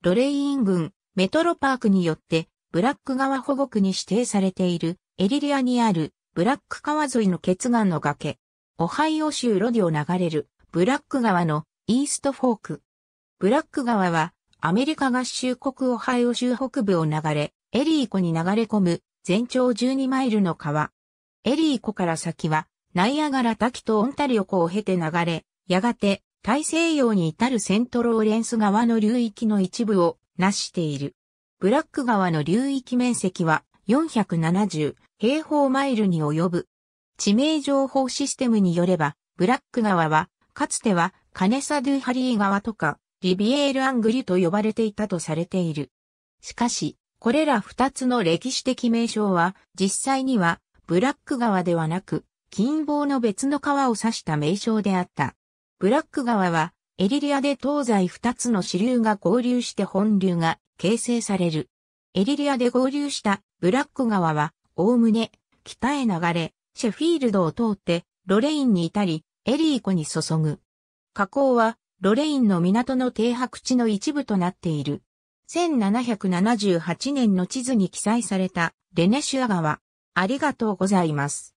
ロレイン郡、メトロパークによって、ブラック川保護区に指定されている、エリリアにある、ブラック川沿いの決岸の崖。オハイオ州ロディを流れる、ブラック川のイーストフォーク。ブラック川は、アメリカ合衆国オハイオ州北部を流れ、エリー湖に流れ込む、全長12マイルの川。エリー湖から先は、ナイアガラ滝とオンタリオ湖を経て流れ、やがて大西洋に至るセントローレンス川の流域の一部をなしている。ブラック川の流域面積は470平方マイルに及ぶ。地名情報システムによれば、ブラック川は、かつてはカネサ・ドゥ・ハリー川とか、リビエール・アングリュと呼ばれていたとされている。しかし、これら二つの歴史的名称は、実際には、ブラック川ではなく、金棒の別の川を指した名称であった。ブラック川は、エリリアで東西二つの支流が合流して本流が形成される。エリリアで合流したブラック川は、おおむね、北へ流れ、シェフィールドを通って、ロレインに至り、エリー湖に注ぐ。河口は、ロレインの港の停泊地の一部となっている。1778年の地図に記載されたレネシア川。ありがとうございます。